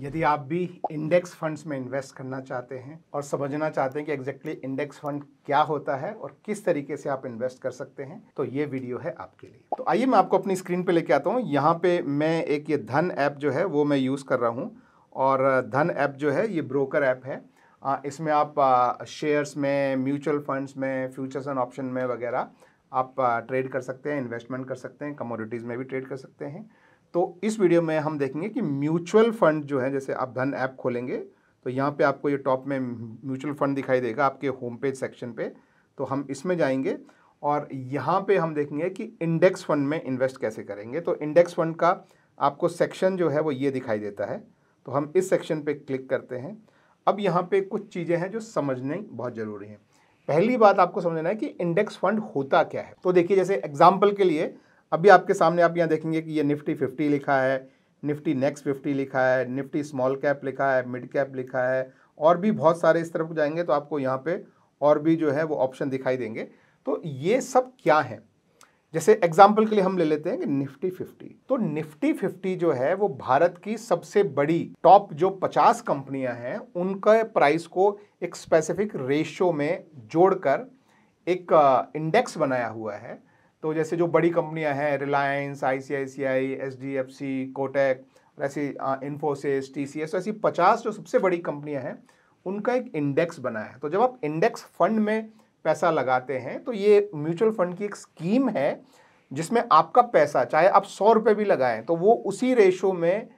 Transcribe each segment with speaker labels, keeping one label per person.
Speaker 1: यदि आप भी इंडेक्स फंड्स में इन्वेस्ट करना चाहते हैं और समझना चाहते हैं कि एग्जैक्टली इंडेक्स फंड क्या होता है और किस तरीके से आप इन्वेस्ट कर सकते हैं तो ये वीडियो है आपके लिए तो आइए मैं आपको अपनी स्क्रीन पे लेके आता हूँ यहाँ पे मैं एक ये धन ऐप जो है वो मैं यूज़ कर रहा हूँ और धन ऐप जो है ये ब्रोकर ऐप है इसमें आप शेयर्स में म्यूचुअल फंड्स में फ्यूचर्स एंड ऑप्शन में वगैरह आप ट्रेड कर सकते हैं इन्वेस्टमेंट कर सकते हैं कमोडिटीज़ में भी ट्रेड कर सकते हैं तो इस वीडियो में हम देखेंगे कि म्यूचुअल फंड जो है जैसे आप धन ऐप खोलेंगे तो यहाँ पे आपको ये टॉप में म्यूचुअल फंड दिखाई देगा आपके होम पेज सेक्शन पे तो हम इसमें जाएंगे और यहाँ पे हम देखेंगे कि इंडेक्स फंड में इन्वेस्ट कैसे करेंगे तो इंडेक्स फंड का आपको सेक्शन जो है वो ये दिखाई देता है तो हम इस सेक्शन पे क्लिक करते हैं अब यहाँ पे कुछ चीज़ें हैं जो समझने बहुत ज़रूरी हैं पहली बात आपको समझना है कि इंडेक्स फंड होता क्या है तो देखिए जैसे एग्जाम्पल के लिए अभी आपके सामने आप यहाँ देखेंगे कि ये निफ्टी फिफ्टी लिखा है निफ्टी नेक्स्ट फिफ्टी लिखा है निफ्टी स्मॉल कैप लिखा है मिड कैप लिखा है और भी बहुत सारे इस तरफ जाएंगे तो आपको यहाँ पे और भी जो है वो ऑप्शन दिखाई देंगे तो ये सब क्या है जैसे एग्जाम्पल के लिए हम ले लेते हैं कि निफ्टी फिफ्टी तो निफ्टी फिफ्टी जो है वो भारत की सबसे बड़ी टॉप जो पचास कंपनियां हैं उनका प्राइस को एक स्पेसिफिक रेशियो में जोड़कर एक इंडेक्स बनाया हुआ है तो जैसे जो बड़ी कंपनियां हैं Reliance I C I C I H D F C Kotak ऐसी इन्फोसिस टी सी एस ऐसी पचास जो सबसे बड़ी कंपनियां हैं उनका एक इंडेक्स बना है तो जब आप इंडेक्स फंड में पैसा लगाते हैं तो ये म्यूचुअल फंड की एक स्कीम है जिसमें आपका पैसा चाहे आप सौ रुपये भी लगाएं तो वो उसी रेशो में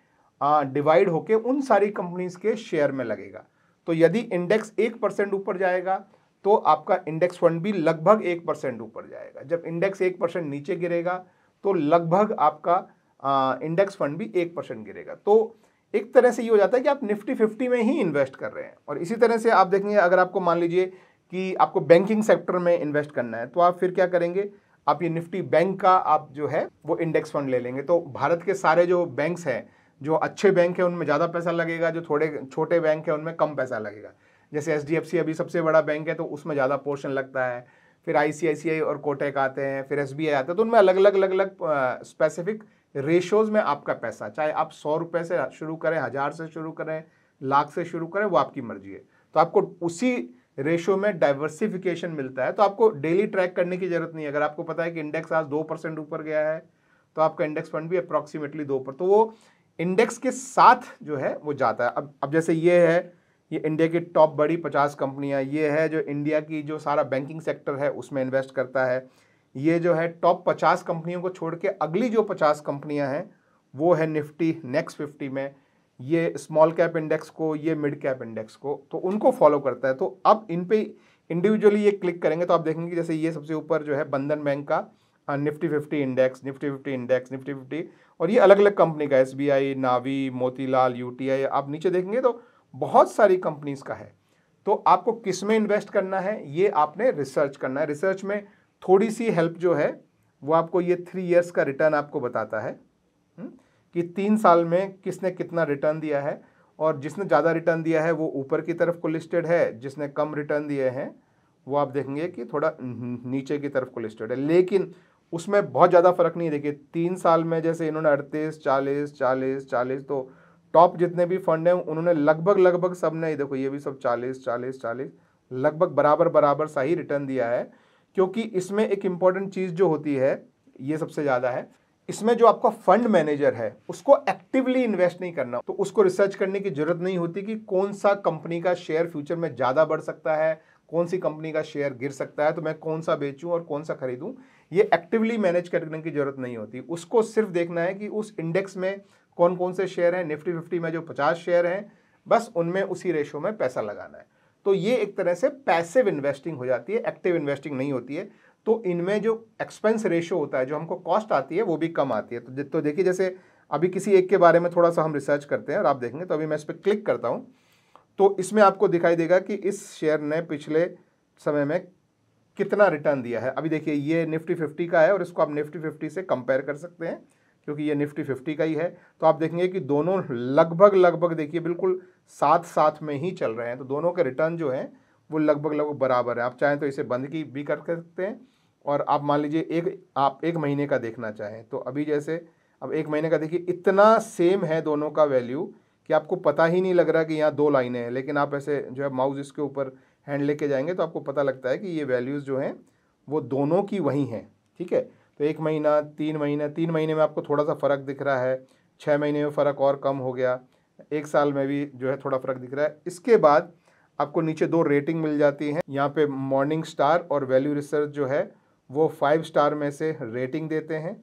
Speaker 1: डिवाइड होकर उन सारी कंपनीज के शेयर में लगेगा तो यदि इंडेक्स एक परसेंट ऊपर जाएगा तो आपका इंडेक्स फंड भी लगभग एक परसेंट ऊपर जाएगा जब इंडेक्स एक परसेंट नीचे गिरेगा तो लगभग आपका इंडेक्स फंड भी एक परसेंट गिरेगा तो एक तरह से ये हो जाता है कि आप निफ्टी फिफ्टी में ही इन्वेस्ट कर रहे हैं और इसी तरह से आप देखेंगे अगर आपको मान लीजिए कि आपको बैंकिंग सेक्टर में इन्वेस्ट करना है तो आप फिर क्या करेंगे आप ये निफ्टी बैंक का आप जो है वो इंडेक्स फंड ले लेंगे तो भारत के सारे जो बैंक्स हैं जो अच्छे बैंक हैं उनमें ज़्यादा पैसा लगेगा जो थोड़े छोटे बैंक हैं उनमें कम पैसा लगेगा जैसे एच अभी सबसे बड़ा बैंक है तो उसमें ज़्यादा पोर्शन लगता है फिर आई और कोटेक आते हैं फिर एस आते हैं तो उनमें अलग अलग अलग अलग स्पेसिफिक रेशोज़ में आपका पैसा चाहे आप सौ रुपये से शुरू करें हज़ार से शुरू करें लाख से शुरू करें वो आपकी मर्जी है तो आपको उसी रेशो में डाइवर्सिफिकेशन मिलता है तो आपको डेली ट्रैक करने की जरूरत नहीं है अगर आपको पता है कि इंडेक्स आज दो परसेंट ऊपर गया है तो आपका इंडेक्स फंड भी अप्रॉक्सीमेटली दो पर तो वो इंडेक्स के साथ जो है वो जाता है अब अब जैसे ये है ये इंडिया की टॉप बड़ी पचास कंपनियाँ ये है जो इंडिया की जो सारा बैंकिंग सेक्टर है उसमें इन्वेस्ट करता है ये जो है टॉप पचास कंपनियों को छोड़ के अगली जो पचास कंपनियाँ हैं वो है निफ्टी नेक्स्ट फिफ्टी में ये स्मॉल कैप इंडेक्स को ये मिड कैप इंडेक्स को तो उनको फॉलो करता है तो अब इन पर इंडिविजुअली ये क्लिक करेंगे तो आप देखेंगे जैसे ये सबसे ऊपर जो है बंधन बैंक का Nifty fifty index Nifty fifty index Nifty fifty और ये अलग अलग कंपनी का एस नावी मोतीलाल यू आप नीचे देखेंगे तो बहुत सारी कंपनीज का है तो आपको किस में इन्वेस्ट करना है ये आपने रिसर्च करना है रिसर्च में थोड़ी सी हेल्प जो है वो आपको ये थ्री इयर्स का रिटर्न आपको बताता है हम्म, कि तीन साल में किसने कितना रिटर्न दिया है और जिसने ज़्यादा रिटर्न दिया है वो ऊपर की तरफ को लिस्टेड है जिसने कम रिटर्न दिए हैं वो आप देखेंगे कि थोड़ा नीचे की तरफ को लिस्टेड है लेकिन उसमें बहुत ज़्यादा फर्क नहीं देखिए तीन साल में जैसे इन्होंने अड़तीस चालीस चालीस चालीस तो टॉप जितने भी फंड हैं उन्होंने लगभग लगभग सब ने देखो ये भी सब चालीस चालीस चालीस लगभग बराबर बराबर सा ही रिटर्न दिया है क्योंकि इसमें एक इम्पॉर्टेंट चीज़ जो होती है ये सबसे ज़्यादा है इसमें जो आपका फंड मैनेजर है उसको एक्टिवली इन्वेस्ट नहीं करना तो उसको रिसर्च करने की जरूरत नहीं होती कि कौन सा कंपनी का शेयर फ्यूचर में ज़्यादा बढ़ सकता है कौन सी कंपनी का शेयर गिर सकता है तो मैं कौन सा बेचूं और कौन सा खरीदूं ये एक्टिवली मैनेज करने की ज़रूरत नहीं होती उसको सिर्फ देखना है कि उस इंडेक्स में कौन कौन से शेयर हैं निफ्टी फिफ्टी में जो पचास शेयर हैं बस उनमें उसी रेशो में पैसा लगाना है तो ये एक तरह से पैसिव इन्वेस्टिंग हो जाती है एक्टिव इन्वेस्टिंग नहीं होती है तो इनमें जो एक्सपेंस रेशो होता है जो हमको कॉस्ट आती है वो भी कम आती है तो, तो देखिए जैसे अभी किसी एक के बारे में थोड़ा सा हम रिसर्च करते हैं और आप देखेंगे तो अभी मैं इस पर क्लिक करता हूँ तो इसमें आपको दिखाई देगा कि इस शेयर ने पिछले समय में कितना रिटर्न दिया है अभी देखिए ये निफ्टी फिफ्टी का है और इसको आप निफ्टी फिफ्टी से कंपेयर कर सकते हैं क्योंकि ये निफ्टी फिफ्टी का ही है तो आप देखेंगे कि दोनों लगभग लगभग देखिए बिल्कुल साथ साथ में ही चल रहे हैं तो दोनों के रिटर्न जो हैं वो लगभग लगभग बराबर है आप चाहें तो इसे बंद की भी कर सकते हैं और आप मान लीजिए एक आप एक महीने का देखना चाहें तो अभी जैसे अब एक महीने का देखिए इतना सेम है दोनों का वैल्यू कि आपको पता ही नहीं लग रहा कि यहाँ दो लाइनें हैं लेकिन आप ऐसे जो है माउस इसके ऊपर हैंड लेके जाएंगे तो आपको पता लगता है कि ये वैल्यूज़ जो हैं वो दोनों की वही हैं ठीक है तो एक महीना तीन महीना तीन महीने में आपको थोड़ा सा फ़र्क दिख रहा है छः महीने में फ़र्क और कम हो गया एक साल में भी जो है थोड़ा फ़र्क दिख रहा है इसके बाद आपको नीचे दो रेटिंग मिल जाती हैं यहाँ पे मॉर्निंग स्टार और वैल्यू रिसर्च जो है वो फाइव स्टार में से रेटिंग देते हैं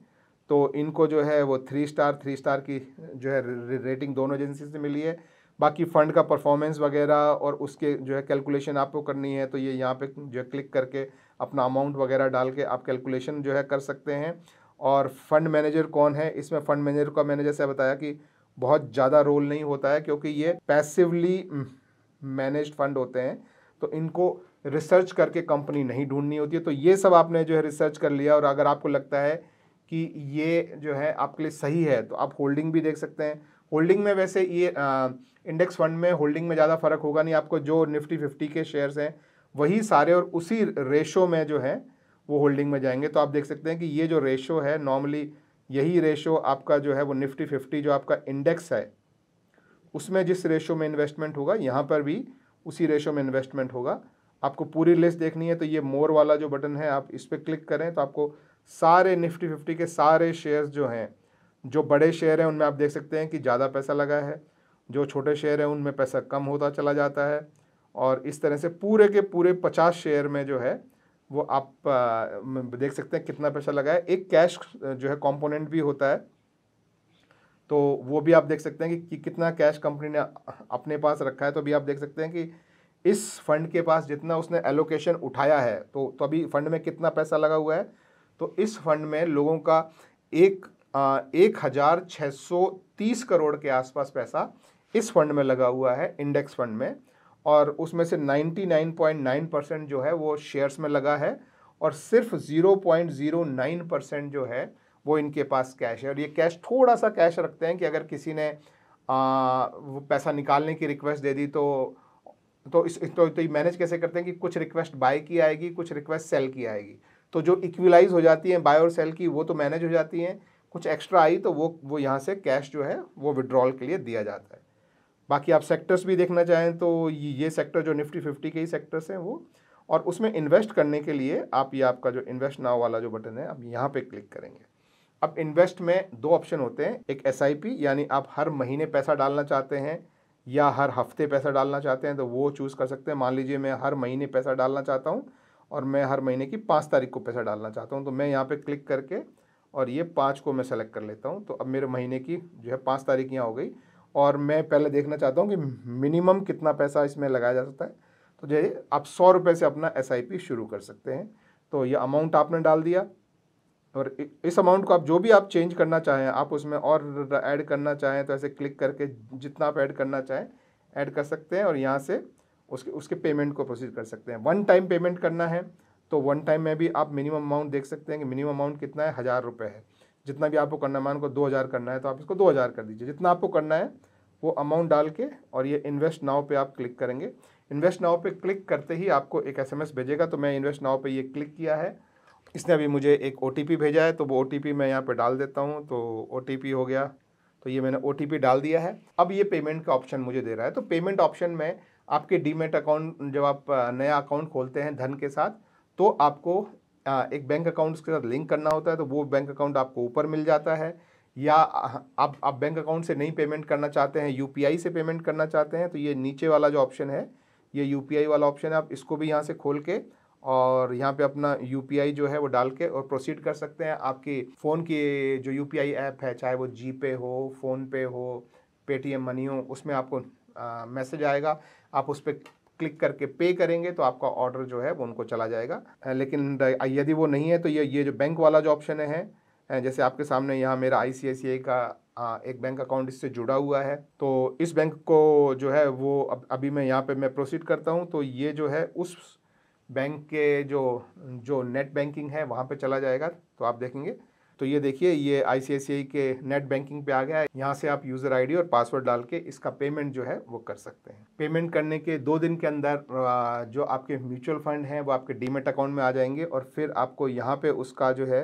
Speaker 1: तो इनको जो है वो थ्री स्टार थ्री स्टार की जो है रेटिंग दोनों एजेंसी से मिली है बाकी फ़ंड का परफॉर्मेंस वगैरह और उसके जो है कैलकुलेशन आपको करनी है तो ये यहाँ पे जो है क्लिक करके अपना अमाउंट वगैरह डाल के आप कैलकुलेशन जो है कर सकते हैं और फंड मैनेजर कौन है इसमें फंड मैनेजर का मैंने जैसे बताया कि बहुत ज़्यादा रोल नहीं होता है क्योंकि ये पैसिवली मैनेज फंड होते हैं तो इनको रिसर्च करके कंपनी नहीं ढूंढनी होती है तो ये सब आपने जो है रिसर्च कर लिया और अगर आपको लगता है कि ये जो है आपके लिए सही है तो आप होल्डिंग भी देख सकते हैं होल्डिंग में वैसे ये इंडेक्स फंड में होल्डिंग में ज़्यादा फर्क होगा नहीं आपको जो निफ्टी फिफ्टी के शेयर्स हैं वही सारे और उसी रेशो में जो है वो होल्डिंग में जाएंगे तो आप देख सकते हैं कि ये जो रेशो है नॉर्मली यही रेशो आपका जो है वो निफ्टी फिफ्टी जो आपका इंडेक्स है उसमें जिस रेशो में इन्वेस्टमेंट होगा यहाँ पर भी उसी रेशो में इन्वेस्टमेंट होगा आपको पूरी लिस्ट देखनी है तो ये मोर वाला जो बटन है आप इस पर क्लिक करें तो आपको सारे निफ्टी फिफ्टी के सारे शेयर्स जो हैं जो बड़े शेयर हैं उनमें आप देख सकते हैं कि ज़्यादा पैसा लगा है जो छोटे शेयर हैं उनमें पैसा कम होता चला जाता है और इस तरह से पूरे के पूरे पचास शेयर में जो है वो आप देख सकते हैं कितना पैसा लगा है एक कैश जो है कंपोनेंट भी होता है तो वो भी आप देख सकते हैं कि, कि कितना कैश कंपनी ने अपने पास रखा है तो भी आप देख सकते हैं कि इस फंड के पास जितना उसने एलोकेशन उठाया है तो तो अभी फंड में कितना पैसा लगा हुआ है तो इस फंड में लोगों का एक एक हज़ार छः सौ तीस करोड़ के आसपास पैसा इस फंड में लगा हुआ है इंडेक्स फंड में और उसमें से ninety nine point nine percent जो है वो शेयर्स में लगा है और सिर्फ zero zero point nine percent जो है वो इनके पास कैश है और ये कैश थोड़ा सा कैश रखते हैं कि अगर किसी ने आ, वो पैसा निकालने की रिक्वेस्ट दे दी तो तो इस तो, तो मैनेज कैसे करते हैं कि कुछ रिक्वेस्ट बाय की आएगी कुछ रिक्वेस्ट सेल की आएगी तो जो इक्वलाइज हो जाती हैं बाय और सेल की वो तो मैनेज हो जाती हैं कुछ एक्स्ट्रा आई तो वो वो यहाँ से कैश जो है वो विड्रॉल के लिए दिया जाता है बाकी आप सेक्टर्स भी देखना चाहें तो ये सेक्टर जो निफ्टी फिफ्टी के ही सेक्टर्स हैं वो और उसमें इन्वेस्ट करने के लिए आप ये आपका जो इन्वेस्ट नाव वाला जो बटन है आप यहाँ पे क्लिक करेंगे अब इन्वेस्ट में दो ऑप्शन होते हैं एक एस यानी आप हर महीने पैसा डालना चाहते हैं या हर हफ्ते पैसा डालना चाहते हैं तो वो चूज़ कर सकते हैं मान लीजिए मैं हर महीने पैसा डालना चाहता हूँ और मैं हर महीने की पाँच तारीख को पैसा डालना चाहता हूँ तो मैं यहाँ पर क्लिक करके और ये पाँच को मैं सेलेक्ट कर लेता हूँ तो अब मेरे महीने की जो है पाँच तारीख यहाँ हो गई और मैं पहले देखना चाहता हूँ कि मिनिमम कितना पैसा इसमें लगाया जा सकता है तो जो आप सौ रुपये से अपना एस शुरू कर सकते हैं तो ये अमाउंट आपने डाल दिया और इस अमाउंट को आप जो भी आप चेंज करना चाहें आप उसमें और ऐड करना चाहें तो ऐसे क्लिक करके जितना आप ऐड करना चाहें ऐड कर सकते हैं और यहाँ से उसके उसके पेमेंट को प्रोसीड कर सकते हैं वन टाइम पेमेंट करना है तो वन टाइम में भी आप मिनिमम अमाउंट देख सकते हैं कि मिनिमम अमाउंट कितना है हज़ार रुपये है जितना भी आपको करना है मान को दो हज़ार करना है तो आप इसको दो हज़ार कर दीजिए जितना आपको करना है वो अमाउंट डाल के और ये इन्वेस्ट नाव पे आप क्लिक करेंगे इन्वेस्ट नाव पे क्लिक करते ही आपको एक एसएमएस भेजेगा तो मैं इन्वेस्ट नाव पे ये क्लिक किया है इसने अभी मुझे एक ओ भेजा है तो वो ओ मैं यहाँ पर डाल देता हूँ तो ओ हो गया तो ये मैंने ओ डाल दिया है अब ये पेमेंट का ऑप्शन मुझे दे रहा है तो पेमेंट ऑप्शन में आपके डीमेट अकाउंट जब आप नया अकाउंट खोलते हैं धन के साथ तो आपको एक बैंक अकाउंट के साथ लिंक करना होता है तो वो बैंक अकाउंट आपको ऊपर मिल जाता है या आप आप बैंक अकाउंट से नहीं पेमेंट करना चाहते हैं यूपीआई से पेमेंट करना चाहते हैं तो ये नीचे वाला जो ऑप्शन है ये यूपीआई वाला ऑप्शन है आप इसको भी यहाँ से खोल के और यहाँ पे अपना यूपीआई जो है वो डाल के और प्रोसीड कर सकते हैं आपकी फ़ोन की जो यू ऐप है चाहे वो जी पे हो फ़ोनपे पे हो पेटीएम मनी हो उसमें आपको मैसेज आएगा आप उस पर क्लिक करके पे करेंगे तो आपका ऑर्डर जो है वो उनको चला जाएगा लेकिन यदि वो नहीं है तो ये ये जो बैंक वाला जो ऑप्शन है जैसे आपके सामने यहाँ मेरा आई का एक बैंक अकाउंट इससे जुड़ा हुआ है तो इस बैंक को जो है वो अब अभी मैं यहाँ पे मैं प्रोसीड करता हूँ तो ये जो है उस बैंक के जो जो नेट बैंकिंग है वहाँ पे चला जाएगा तो आप देखेंगे तो ये देखिए ये आई के नेट बैंकिंग पे आ गया है यहाँ से आप यूज़र आईडी और पासवर्ड डाल के इसका पेमेंट जो है वो कर सकते हैं पेमेंट करने के दो दिन के अंदर जो आपके म्यूचुअल फंड हैं वो आपके डीमेट अकाउंट में आ जाएंगे और फिर आपको यहाँ पर उसका जो है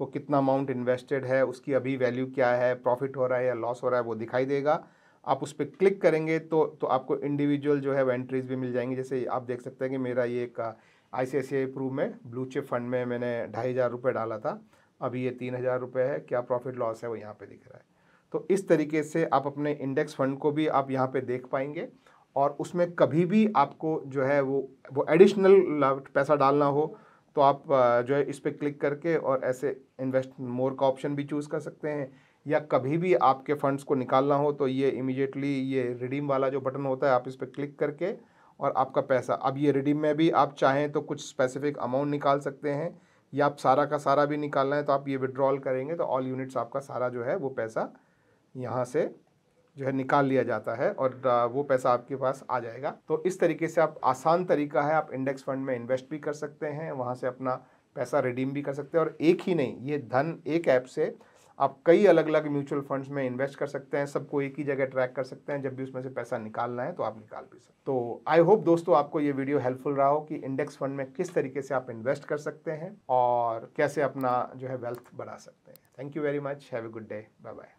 Speaker 1: वो कितना अमाउंट इन्वेस्टेड है उसकी अभी वैल्यू क्या है प्रॉफिट हो रहा है या लॉस हो रहा है वो दिखाई देगा आप उस पर क्लिक करेंगे तो तो आपको इंडिविजुअल जो है वो एंट्रीज भी मिल जाएंगी जैसे आप देख सकते हैं कि मेरा ये एक आई सी आई में ब्लू चिप फंड में मैंने ढाई हज़ार रुपये डाला था अभी ये तीन हज़ार रुपये है क्या प्रॉफिट लॉस है वो यहाँ पे दिख रहा है तो इस तरीके से आप अपने इंडेक्स फंड को भी आप यहाँ पे देख पाएंगे और उसमें कभी भी आपको जो है वो वो एडिशनल पैसा डालना हो तो आप जो है इस पर क्लिक करके और ऐसे इन्वेस्ट मोर का ऑप्शन भी चूज़ कर सकते हैं या कभी भी आपके फंड्स को निकालना हो तो ये इमिजिएटली ये रिडीम वाला जो बटन होता है आप इस पर क्लिक करके और आपका पैसा अब ये रिडीम में भी आप चाहें तो कुछ स्पेसिफिक अमाउंट निकाल सकते हैं या आप सारा का सारा भी निकालना है तो आप ये विड्रॉल करेंगे तो ऑल यूनिट्स आपका सारा जो है वो पैसा यहाँ से जो है निकाल लिया जाता है और वो पैसा आपके पास आ जाएगा तो इस तरीके से आप आसान तरीका है आप इंडेक्स फंड में इन्वेस्ट भी कर सकते हैं वहाँ से अपना पैसा रिडीम भी कर सकते हैं और एक ही नहीं ये धन एक ऐप से आप कई अलग अलग म्यूचुअल फंड्स में इन्वेस्ट कर सकते हैं सबको एक ही जगह ट्रैक कर सकते हैं जब भी उसमें से पैसा निकालना है तो आप निकाल भी सकते तो आई होप दोस्तों आपको ये वीडियो हेल्पफुल रहा हो कि इंडेक्स फंड में किस तरीके से आप इन्वेस्ट कर सकते हैं और कैसे अपना जो है वेल्थ बढ़ा सकते हैं thank you very much have a good day bye bye